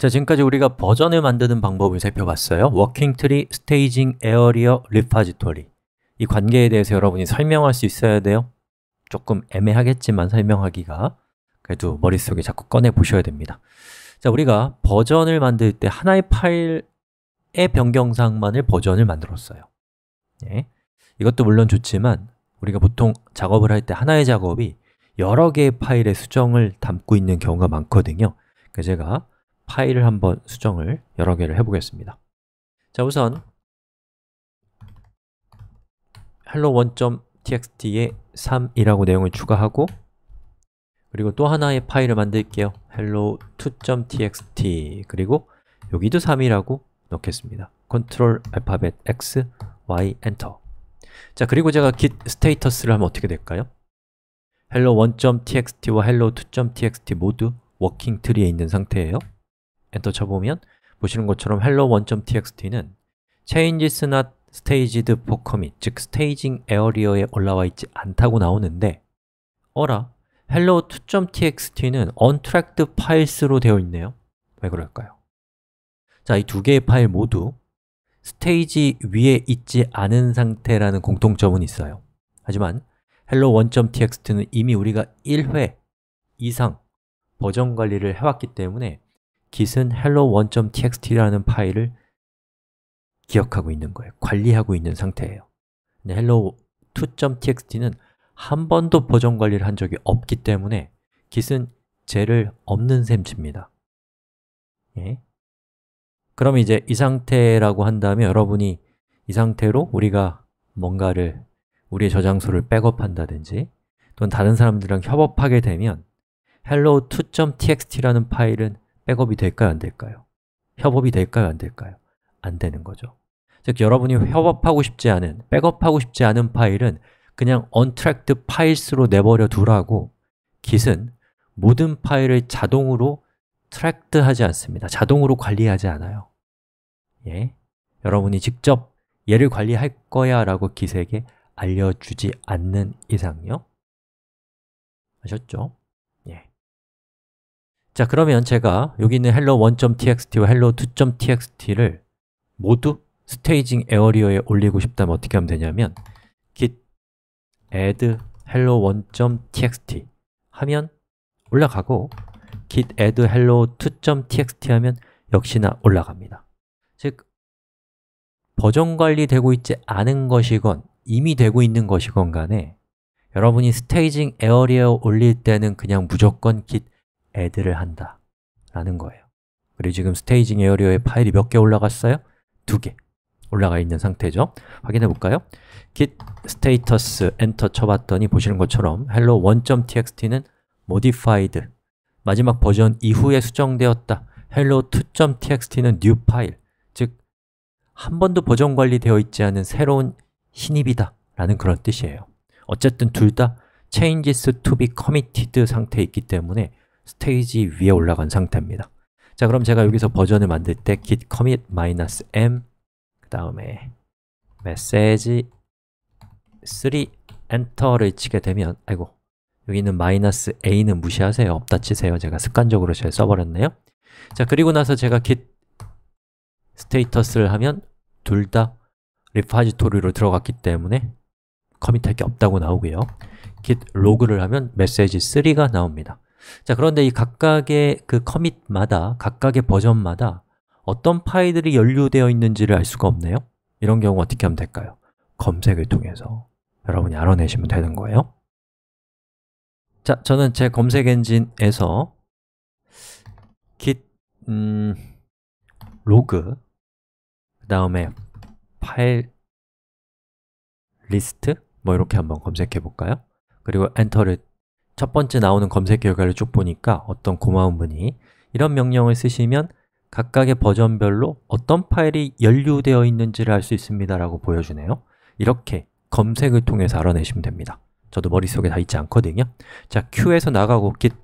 자, 지금까지 우리가 버전을 만드는 방법을 살펴봤어요. 워킹 트리, 스테이징, 에어리어, 리파지토리 이 관계에 대해서 여러분이 설명할 수 있어야 돼요. 조금 애매하겠지만 설명하기가 그래도 머릿속에 자꾸 꺼내 보셔야 됩니다. 자, 우리가 버전을 만들 때 하나의 파일의 변경사항만을 버전을 만들었어요. 예. 이것도 물론 좋지만 우리가 보통 작업을 할 때 하나의 작업이 여러 개의 파일의 수정을 담고 있는 경우가 많거든요. 그래서 제가 파일을 한번 수정을 여러 개를 해보겠습니다 자 우선 hello1.txt에 3이라고 내용을 추가하고 그리고 또 하나의 파일을 만들게요 hello2.txt 그리고 여기도 3이라고 넣겠습니다 컨트롤 알파벳 x, y, 엔터 자, 그리고 제가 git 스테이터스를 하면 어떻게 될까요? hello1.txt와 hello2.txt 모두 워킹 트리에 있는 상태예요 엔터 쳐보면 보시는 것처럼 hello1.txt는 changes not staged for commit 즉 스테이징 에 r 리어에 올라와 있지 않다고 나오는데 어라? hello2.txt는 untracked files로 되어 있네요 왜 그럴까요? 자, 이 두 개의 파일 모두 스테이지 위에 있지 않은 상태라는 공통점은 있어요 하지만 hello1.txt는 이미 우리가 1회 이상 버전 관리를 해왔기 때문에 git은 hello1.txt라는 파일을 기억하고 있는 거예요. 관리하고 있는 상태예요. 근데 hello2.txt는 한 번도 버전 관리를 한 적이 없기 때문에 git은 쟤를 없는 셈 칩니다. 예? 그럼 이제 이 상태라고 한다면 여러분이 이 상태로 우리가 뭔가를 우리의 저장소를 백업한다든지 또는 다른 사람들이랑 협업하게 되면 hello2.txt라는 파일은 백업이 될까요? 안 될까요? 협업이 될까요? 안 될까요? 안 되는 거죠 즉 여러분이 협업하고 싶지 않은, 백업하고 싶지 않은 파일은 그냥 untracked f 로 내버려 두라고 Git은 모든 파일을 자동으로 트랙트 하지 않습니다 자동으로 관리하지 않아요 예, 여러분이 직접 얘를 관리할 거야 라고 Git에게 알려주지 않는 이상요 아셨죠? 자, 그러면 제가 여기 있는 hello1.txt와 hello2.txt를 모두 스테이징 에어리어에 올리고 싶다면 어떻게 하면 되냐면 git add hello1.txt 하면 올라가고 git add hello2.txt 하면 역시나 올라갑니다 즉, 버전 관리되고 있지 않은 것이건 이미 되고 있는 것이건 간에 여러분이 스테이징 에어리어에 올릴 때는 그냥 무조건 git 애드를 한다 라는 거예요 그리고 지금 스테이징 에어리어에 파일이 몇 개 올라갔어요? 두 개 올라가 있는 상태죠 확인해 볼까요? git status 엔터 쳐봤더니 보시는 것처럼 hello 1.txt는 modified 마지막 버전 이후에 수정되었다 hello 2.txt는 new 파일 즉, 한 번도 버전 관리되어 있지 않은 새로운 신입이다 라는 그런 뜻이에요 어쨌든 둘 다 changes to be committed 상태에 있기 때문에 스테이지 위에 올라간 상태입니다 자 그럼 제가 여기서 버전을 만들 때 git commit -m 그 다음에 message 3 엔터를 치게 되면 아이고 여기 있는 마이너스 a는 무시하세요 없다 치세요 제가 습관적으로 잘 써버렸네요 자 그리고 나서 제가 git 스테이터스를 하면 둘 다 리파지토리로 들어갔기 때문에 커밋할 게 없다고 나오고요 git 로그를 하면 메시지 3가 나옵니다 자, 그런데 이 각각의 그 커밋마다 각각의 버전마다 어떤 파일들이 연루되어 있는지를 알 수가 없네요 이런 경우 어떻게 하면 될까요? 검색을 통해서 여러분이 알아내시면 되는 거예요 자, 저는 제 검색 엔진에서 git 음, 로그 그 다음에 파일 리스트 뭐 이렇게 한번 검색해 볼까요? 그리고 엔터를 첫 번째 나오는 검색 결과를 쭉 보니까 어떤 고마운 분이 이런 명령을 쓰시면 각각의 버전별로 어떤 파일이 연류되어 있는지를 알 수 있습니다 라고 보여주네요 이렇게 검색을 통해서 알아내시면 됩니다 저도 머릿속에 다 있지 않거든요 자, Q에서 나가고 git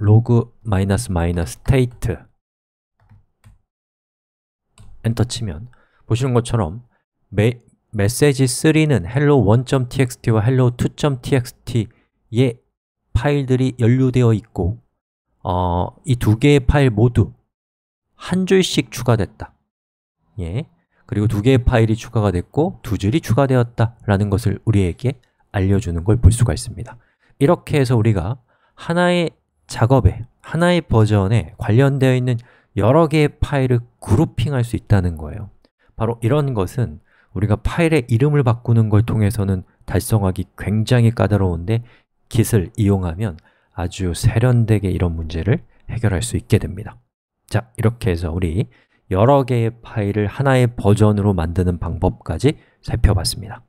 log 마이너스 마이너스 state 엔터 치면 보시는 것처럼 매, 메시지 3는 hello1.txt와 hello2.txt의 파일들이 연루되어 있고 어, 이 두 개의 파일 모두 한 줄씩 추가됐다 예. 그리고 두 개의 파일이 추가가 됐고 두 줄이 추가되었다 라는 것을 우리에게 알려주는 걸 볼 수가 있습니다 이렇게 해서 우리가 하나의 작업에 하나의 버전에 관련되어 있는 여러 개의 파일을 그룹핑할 수 있다는 거예요 바로 이런 것은 우리가 파일의 이름을 바꾸는 걸 통해서는 달성하기 굉장히 까다로운데 Git을 이용하면 아주 세련되게 이런 문제를 해결할 수 있게 됩니다 자, 이렇게 해서 우리 여러 개의 파일을 하나의 버전으로 만드는 방법까지 살펴봤습니다